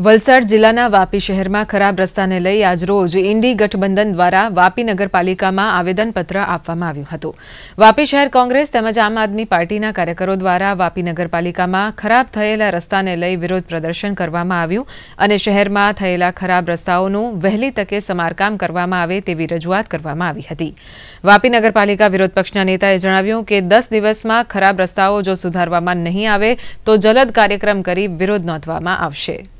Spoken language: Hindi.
वलसाड जिलापी शहर में खराब रस्ता ने लई आज रोज ईंडी गठबंधन द्वारा वापी नगरपालिका में आवेदनपत्र आपपी शहर कांग्रेस आम आदमी पार्टी कार्यक्रमों द्वारा वापी नगरपालिका में खराब थे रस्ता ने लई विरोध प्रदर्शन कर शहर में थे खराब रस्ताओन वहली तके सरकाम करजूआत रजूआत करपी नगरपालिका विरोध पक्ष नेताए ज्व्यू कि दस दिवस में खराब रस्ताओ जो सुधार नहीं तो जलद कार्यक्रम कर विरोध नोधा